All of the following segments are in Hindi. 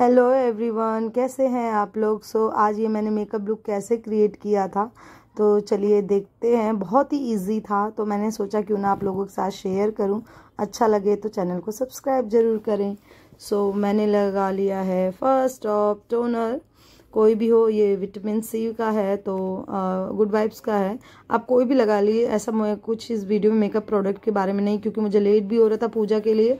हेलो एवरीवन कैसे हैं आप लोग सो so, आज ये मैंने मेकअप लुक कैसे क्रिएट किया था तो चलिए देखते हैं बहुत ही इजी था तो मैंने सोचा क्यों ना आप लोगों के साथ शेयर करूं अच्छा लगे तो चैनल को सब्सक्राइब ज़रूर करें सो so, मैंने लगा लिया है फर्स्ट ऑफ टोनर कोई भी हो ये विटामिन सी का है तो गुड वाइब्स का है आप कोई भी लगा लिए ऐसा कुछ इस वीडियो में मेकअप प्रोडक्ट के बारे में नहीं क्योंकि मुझे लेट भी हो रहा था पूजा के लिए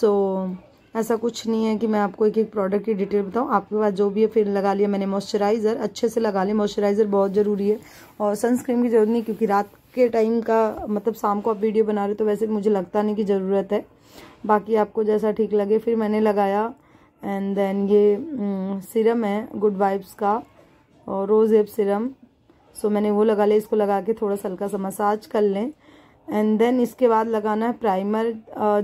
सो so, ऐसा कुछ नहीं है कि मैं आपको एक एक प्रोडक्ट की डिटेल बताऊँ आपके पास जो भी है फिर लगा लिया मैंने मॉइस्चराइज़र अच्छे से लगा लिया मॉइस्चराइज़र बहुत ज़रूरी है और सनस्क्रीन की ज़रूरत नहीं क्योंकि रात के टाइम का मतलब शाम को आप वीडियो बना रहे तो वैसे मुझे लगता नहीं कि ज़रूरत है बाकी आपको जैसा ठीक लगे फिर मैंने लगाया एंड देन ये सिरम है गुड वाइब्स का और रोज़ एप सिरम सो मैंने वो लगा लिया इसको लगा के थोड़ा सा हल्का सा मसाज कर लें एंड देन इसके बाद लगाना है प्राइमर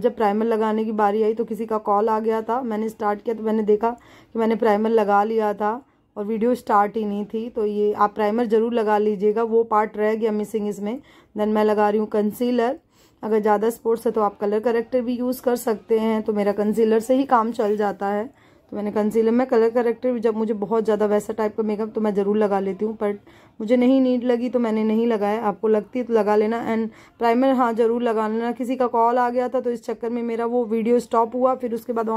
जब प्राइमर लगाने की बारी आई तो किसी का कॉल आ गया था मैंने स्टार्ट किया तो मैंने देखा कि मैंने प्राइमर लगा लिया था और वीडियो स्टार्ट ही नहीं थी तो ये आप प्राइमर ज़रूर लगा लीजिएगा वो पार्ट रह गया मिसिंग इसमें देन मैं लगा रही हूँ कंसीलर अगर ज़्यादा स्पोर्ट्स है तो आप कलर करेक्टर भी यूज़ कर सकते हैं तो मेरा कंसीलर से ही काम चल जाता है तो मैंने कंसीलर में कलर करेक्टर जब मुझे बहुत ज़्यादा वैसा टाइप का मेकअप तो मैं ज़रूर लगा लेती हूँ बट मुझे नहीं नीड लगी तो मैंने नहीं लगाया आपको लगती है तो लगा लेना एंड प्राइमर हाँ ज़रूर लगा लेना किसी का कॉल आ गया था तो इस चक्कर में मेरा वो वीडियो स्टॉप हुआ फिर उसके बाद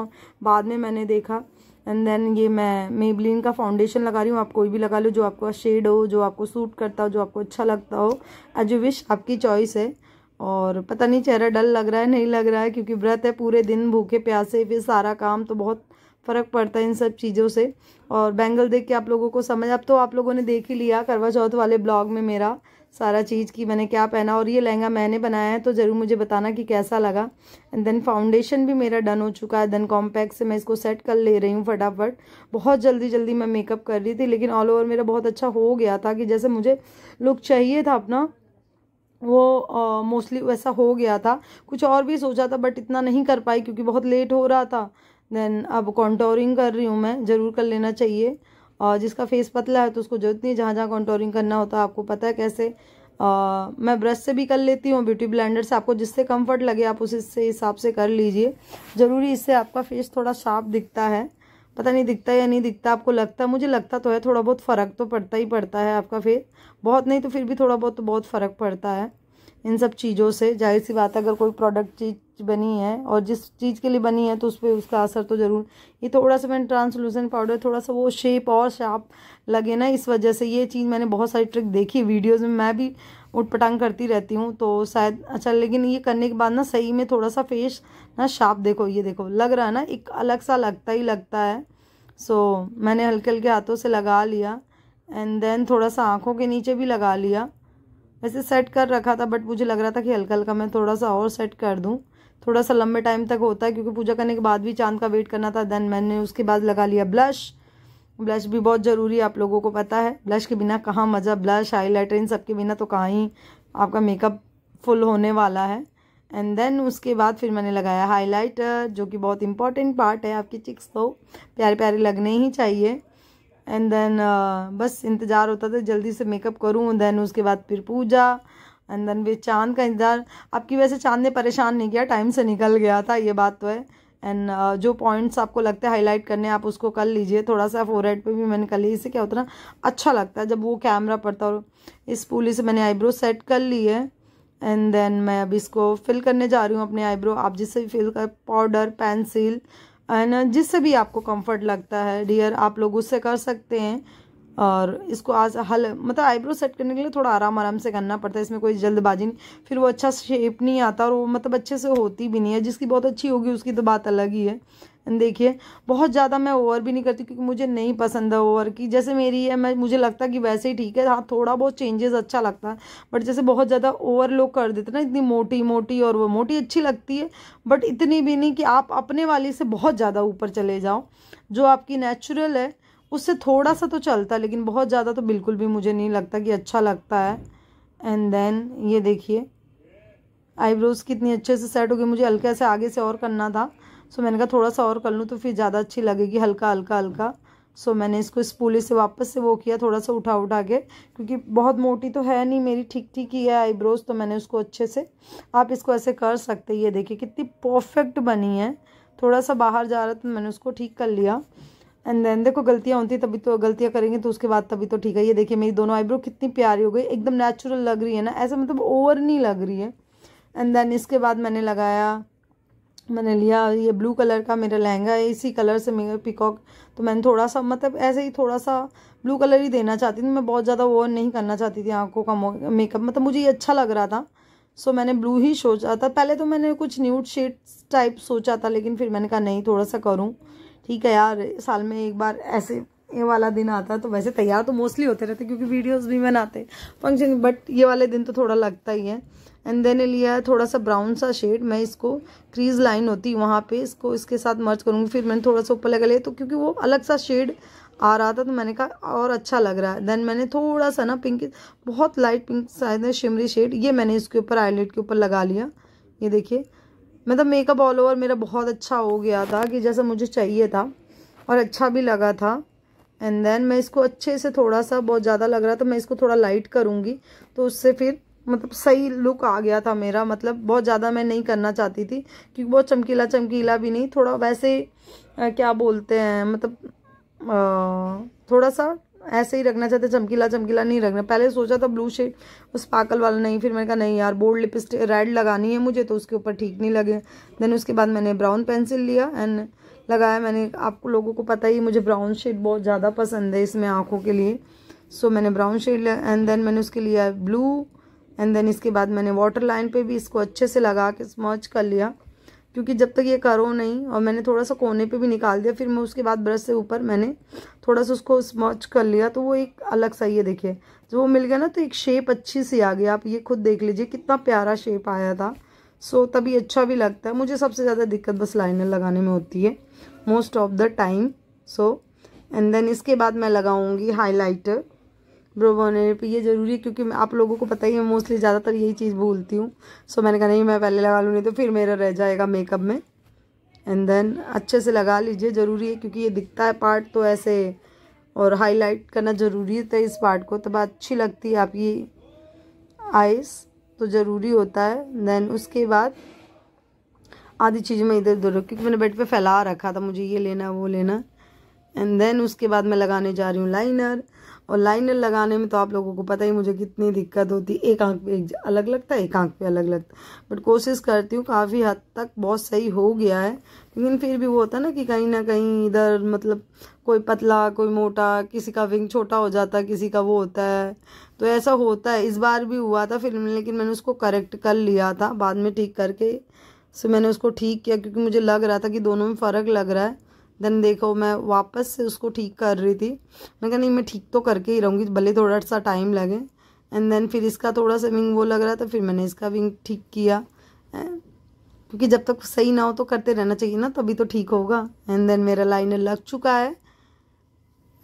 बाद में मैंने देखा एंड देन ये मैं मेबलिन का फाउंडेशन लगा रही हूँ आप कोई भी लगा लो जो आपका शेड हो जो आपको सूट करता हो जो आपको अच्छा लगता हो एज यू विश आपकी चॉइस है और पता नहीं चेहरा डल लग रहा है नहीं लग रहा है क्योंकि व्रत है पूरे दिन भूखे प्यासे फिर सारा काम तो बहुत फ़र्क पड़ता है इन सब चीज़ों से और बैंगल देख के आप लोगों को समझ अब तो आप लोगों ने देख ही लिया करवा चौथ वाले ब्लॉग में मेरा सारा चीज़ कि मैंने क्या पहना और ये लहंगा मैंने बनाया है तो ज़रूर मुझे बताना कि कैसा लगा एंड देन फाउंडेशन भी मेरा डन हो चुका है देन कॉम्पैक्ट से मैं इसको सेट कर ले रही हूँ फटाफट बहुत जल्दी जल्दी मैं मेकअप कर रही थी लेकिन ऑल ओवर मेरा बहुत अच्छा हो गया था कि जैसे मुझे लुक चाहिए था अपना वो मोस्टली uh, वैसा हो गया था कुछ और भी सोचा था बट इतना नहीं कर पाई क्योंकि बहुत लेट हो रहा था देन अब कॉन्टोरिंग कर रही हूँ मैं ज़रूर कर लेना चाहिए और जिसका फेस पतला है तो उसको जरूरत नहीं जहाँ जहाँ कॉन्टोरिंग करना होता है आपको पता है कैसे आ, मैं ब्रश से भी कर लेती हूँ ब्यूटी ब्लेंडर से आपको जिससे कंफर्ट लगे आप उस इससे हिसाब से कर लीजिए ज़रूरी इससे आपका फेस थोड़ा शार्प दिखता है पता नहीं दिखता या नहीं दिखता आपको लगता मुझे लगता तो है थोड़ा बहुत फ़र्क तो पड़ता ही पड़ता है आपका फेस बहुत नहीं तो फिर भी थोड़ा बहुत तो बहुत फ़र्क पड़ता है इन सब चीज़ों से जाहिर सी बात है अगर कोई प्रोडक्ट चीज़ बनी है और जिस चीज़ के लिए बनी है तो उस पर उसका असर तो ज़रूर ये थोड़ा सा मैंने ट्रांसलूसेंट पाउडर थोड़ा सा वो शेप और शार्प लगे ना इस वजह से ये चीज़ मैंने बहुत सारी ट्रिक देखी वीडियोज़ में मैं भी उटपटांग करती रहती हूँ तो शायद अच्छा लेकिन ये करने के बाद ना सही में थोड़ा सा फेस ना शार्प देखो ये देखो लग रहा है ना एक अलग सा लगता ही लगता है सो मैंने हल्के हल्के हाथों से लगा लिया एंड देन थोड़ा सा आँखों के नीचे भी लगा लिया वैसे सेट कर रखा था बट मुझे लग रहा था कि हल्का हल्का मैं थोड़ा सा और सेट कर दूँ थोड़ा सा लंबे टाइम तक होता है क्योंकि पूजा करने के बाद भी चांद का वेट करना था देन मैंने उसके बाद लगा लिया ब्लश ब्लश भी बहुत ज़रूरी है आप लोगों को पता है ब्लश के बिना कहाँ मज़ा ब्लश हाईलाइटर लाइटर इन के बिना तो कहाँ ही आपका मेकअप फुल होने वाला है एंड देन उसके बाद फिर मैंने लगाया हाईलाइटर जो कि बहुत इंपॉर्टेंट पार्ट है आपकी चिक्स तो प्यारे प्यारे लगने ही चाहिए एंड देन uh, बस इंतज़ार होता था जल्दी से मेकअप करूँ देन उसके बाद फिर पूजा एंड देन वे चांद का इंतज़ार आपकी वजह से चांद ने परेशान नहीं किया टाइम से निकल गया था ये बात तो है एंड uh, जो पॉइंट्स आपको लगते हैं हाईलाइट करने आप उसको कर लीजिए थोड़ा सा फोरहेड पे भी मैंने कर ली इससे क्या होता अच्छा लगता है जब वो कैमरा पड़ता और इस पूली से मैंने आईब्रो सेट कर ली है एंड देन मैं अब इसको फिल करने जा रही हूँ अपने आईब्रो आप जिससे भी फिल कर पाउडर पेंसिल एंड जिससे भी आपको कंफर्ट लगता है डियर आप लोग उससे कर सकते हैं और इसको आज हल मतलब आईब्रो सेट करने के लिए थोड़ा आराम आराम से करना पड़ता है इसमें कोई जल्दबाजी नहीं फिर वो अच्छा शेप नहीं आता और वो मतलब अच्छे से होती भी नहीं है जिसकी बहुत अच्छी होगी उसकी तो बात अलग ही है देखिए बहुत ज़्यादा मैं ओवर भी नहीं करती क्योंकि मुझे नहीं पसंद है ओवर की जैसे मेरी है मैं मुझे लगता है कि वैसे ही ठीक है हाँ थोड़ा बहुत चेंजेस अच्छा लगता है बट जैसे बहुत ज़्यादा ओवर लोग कर देते ना इतनी मोटी मोटी और वो मोटी अच्छी लगती है बट इतनी भी नहीं कि आप अपने वाली से बहुत ज़्यादा ऊपर चले जाओ जो आपकी नेचुरल है उससे थोड़ा सा तो चलता है लेकिन बहुत ज़्यादा तो बिल्कुल भी मुझे नहीं लगता कि अच्छा लगता है एंड देन ये देखिए आईब्रोज़ कितनी अच्छे से सेट हो गई मुझे हल्का से आगे से और करना था सो मैंने कहा थोड़ा सा और कर लूँ तो फिर ज़्यादा अच्छी लगेगी हल्का हल्का हल्का सो मैंने इसको इस पूले से वापस से वो किया थोड़ा सा उठा उठा के क्योंकि बहुत मोटी तो है नहीं मेरी ठीक ठीक ही है आईब्रोज़ तो मैंने उसको अच्छे से आप इसको ऐसे कर सकते ये देखिए कितनी परफेक्ट बनी है थोड़ा सा बाहर जा रहा था तो मैंने उसको ठीक कर लिया एंड देन देखो गलतियाँ होती तभी तो गलतियाँ करेंगे तो उसके बाद तभी तो ठीक है ये देखिए मेरी दोनों आईब्रो कितनी प्यारी हो गई एकदम नेचुरल लग रही है ना ऐसा मतलब ओवर नहीं लग रही है एंड देन इसके बाद मैंने लगाया मैंने लिया ये ब्लू कलर का मेरा लहंगा है इसी कलर से मेरे पिकॉक तो मैंने थोड़ा सा मतलब ऐसे ही थोड़ा सा ब्लू कलर ही देना चाहती थी मैं बहुत ज़्यादा वो नहीं करना चाहती थी आंखों का मेकअप मतलब मुझे ये अच्छा लग रहा था सो मैंने ब्लू ही सोचा था पहले तो मैंने कुछ न्यूट शेड्स टाइप सोचा था लेकिन फिर मैंने कहा नहीं थोड़ा सा करूँ ठीक है यार साल में एक बार ऐसे ये वाला दिन आता है तो वैसे तैयार तो मोस्टली होते रहते क्योंकि वीडियोस भी बनाते फंक्शन बट ये वाले दिन तो थोड़ा लगता ही है एंड देन लिया है थोड़ा सा ब्राउन सा शेड मैं इसको क्रीज लाइन होती वहाँ पे इसको इसके साथ मर्ज करूँगी फिर मैंने थोड़ा सा ऊपर लगा लिया तो क्योंकि वो अलग सा शेड आ रहा था तो मैंने कहा और अच्छा लग रहा है देन मैंने थोड़ा सा ना पिंक बहुत लाइट पिंक शायद शिमरी शेड ये मैंने इसके ऊपर आईलेट के ऊपर लगा लिया ये देखिए मतलब मेकअप ऑल ओवर मेरा बहुत अच्छा हो गया था कि जैसा मुझे चाहिए था और अच्छा भी लगा था एंड देन मैं इसको अच्छे से थोड़ा सा बहुत ज़्यादा लग रहा था मैं इसको थोड़ा लाइट करूँगी तो उससे फिर मतलब सही लुक आ गया था मेरा मतलब बहुत ज़्यादा मैं नहीं करना चाहती थी क्योंकि बहुत चमकीला चमकीला भी नहीं थोड़ा वैसे आ, क्या बोलते हैं मतलब आ, थोड़ा सा ऐसे ही रखना चाहते चमकीला चमकीला नहीं रखना पहले सोचा था ब्लू शेड उस पाकल वाला नहीं फिर मैंने कहा नहीं यार बोल्ड लिपस्टिक रेड लगानी है मुझे तो उसके ऊपर ठीक नहीं लगे देन उसके बाद मैंने ब्राउन पेंसिल लिया एंड लगाया मैंने आप लोगों को पता ही मुझे ब्राउन शेड बहुत ज़्यादा पसंद है इसमें आँखों के लिए सो so, मैंने ब्राउन शेड लिया एंड देन मैंने उसके लिया ब्लू एंड देन इसके बाद मैंने वाटर लाइन पर भी इसको अच्छे से लगा के स्मर्च कर लिया क्योंकि जब तक ये करो नहीं और मैंने थोड़ा सा कोने पे भी निकाल दिया फिर मैं उसके बाद ब्रश से ऊपर मैंने थोड़ा सा उसको स्मच कर लिया तो वो एक अलग सा ये देखिए जब वो मिल गया ना तो एक शेप अच्छी सी आ गई आप ये खुद देख लीजिए कितना प्यारा शेप आया था सो so, तभी अच्छा भी लगता है मुझे सबसे ज़्यादा दिक्कत बस लाइनर लगाने में होती है most of the time so and then इसके बाद मैं लगाऊंगी हाईलाइटर पर ये ज़रूरी है क्योंकि आप लोगों को पता ही है मोस्टली ज़्यादातर यही चीज़ भूलती हूँ सो मैंने कहा नहीं मैं पहले लगा लूँ नहीं तो फिर मेरा रह जाएगा मेकअप में एंड देन अच्छे से लगा लीजिए ज़रूरी है क्योंकि ये दिखता है पार्ट तो ऐसे और हाईलाइट करना ज़रूरी था इस पार्ट को तब अच्छी लगती है आपकी आइस तो ज़रूरी होता है देन उसके बाद आधी चीज़ मैं इधर उधर क्योंकि मैंने बेड पे फैला रखा था मुझे ये लेना वो लेना एंड देन उसके बाद मैं लगाने जा रही हूँ लाइनर और लाइनर लगाने में तो आप लोगों को पता ही मुझे कितनी दिक्कत होती है एक आंख पे एक अलग लगता है एक आंख पे अलग लगता है बट कोशिश करती हूँ काफ़ी हद तक बहुत सही हो गया है लेकिन फिर भी वो होता है ना कि कहीं ना कहीं इधर मतलब कोई पतला कोई मोटा किसी का विंग छोटा हो जाता किसी का वो होता है तो ऐसा होता है इस बार भी हुआ था फिल्म में लेकिन मैंने उसको करेक्ट कर लिया था बाद में ठीक करके सो मैंने उसको ठीक किया क्योंकि मुझे लग रहा था कि दोनों में फ़र्क लग रहा है देन देखो मैं वापस से उसको ठीक कर रही थी मैं कहा नहीं मैं ठीक तो करके ही रहूँगी भले थोड़ा सा टाइम लगे एंड देन फिर इसका थोड़ा सा विंग वो लग रहा था फिर मैंने इसका विंग ठीक किया eh, क्योंकि जब तक सही ना हो तो करते रहना चाहिए ना तभी तो ठीक होगा एंड देन मेरा लाइनर लग चुका है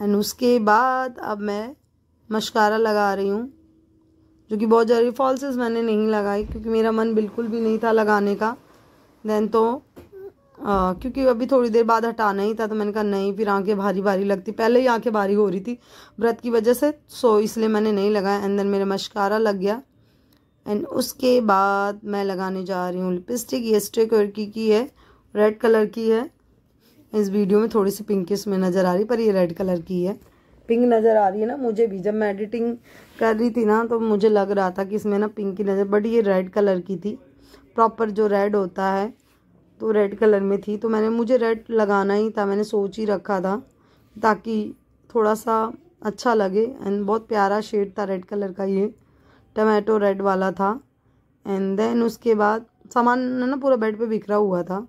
एंड उसके बाद अब मैं मशकारा लगा रही हूँ जो कि बहुत ज़रूरी फॉल्सेस मैंने नहीं लगाई क्योंकि मेरा मन बिल्कुल भी नहीं था लगाने का देन तो आ, क्योंकि अभी थोड़ी देर बाद हटाना ही था तो मैंने कहा नहीं फिर आंखें भारी भारी लगती पहले ही आंखें भारी हो रही थी व्रत की वजह से सो इसलिए मैंने नहीं लगाया एंड देन मेरा मशकारा लग गया एंड उसके बाद मैं लगाने जा रही हूँ लिपस्टिक ये स्ट्रिक कलर की है रेड कलर की है इस वीडियो में थोड़ी सी पिंक इसमें नज़र आ रही पर ये रेड कलर की है पिंक नज़र आ रही है ना मुझे भी जब मैं एडिटिंग कर रही थी ना तो मुझे लग रहा था कि इसमें ना पिंक की नज़र बट ये रेड कलर की थी प्रॉपर जो रेड होता है तो रेड कलर में थी तो मैंने मुझे रेड लगाना ही था मैंने सोच ही रखा था ताकि थोड़ा सा अच्छा लगे एंड बहुत प्यारा शेड था रेड कलर का ये टमाटो रेड वाला था एंड देन उसके बाद सामान ना पूरा बेड पे बिखरा हुआ था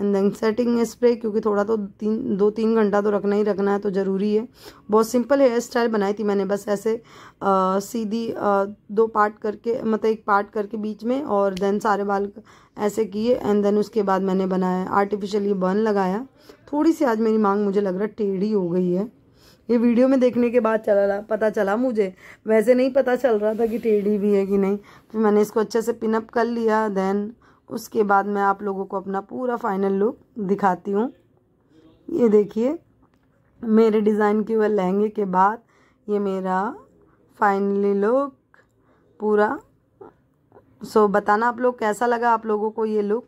एंड देन सेटिंग स्प्रे क्योंकि थोड़ा तो तीन दो तीन घंटा तो रखना ही रखना है तो ज़रूरी है बहुत सिंपल हेयर स्टाइल बनाई थी मैंने बस ऐसे आ, सीधी आ, दो पार्ट करके मतलब एक पार्ट करके बीच में और देन सारे बाल ऐसे किए एंड देन उसके बाद मैंने बनाया आर्टिफिशियल ये बर्न लगाया थोड़ी सी आज मेरी मांग मुझे लग रहा टेढ़ी हो गई है ये वीडियो में देखने के बाद चला रहा पता चला मुझे वैसे नहीं पता चल रहा था कि टेढ़ी भी है कि नहीं फिर मैंने इसको अच्छे से पिनअप कर लिया देन उसके बाद मैं आप लोगों को अपना पूरा फाइनल लुक दिखाती हूँ ये देखिए मेरे डिज़ाइन के वह लहंगे के बाद ये मेरा फाइनली लुक पूरा सो बताना आप लोग कैसा लगा आप लोगों को ये लुक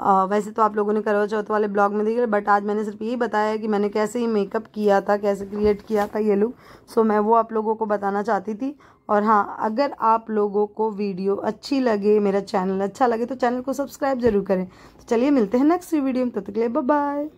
आ, वैसे तो आप लोगों ने करवा चौथ वाले ब्लॉग में देखे बट आज मैंने सिर्फ यही बताया कि मैंने कैसे ही मेकअप किया था कैसे क्रिएट किया था ये लुक सो मैं वो आप लोगों को बताना चाहती थी और हाँ अगर आप लोगों को वीडियो अच्छी लगे मेरा चैनल अच्छा लगे तो चैनल को सब्सक्राइब जरूर करें तो चलिए मिलते हैं नेक्स्ट वीडियो में तब तो तक ले बाय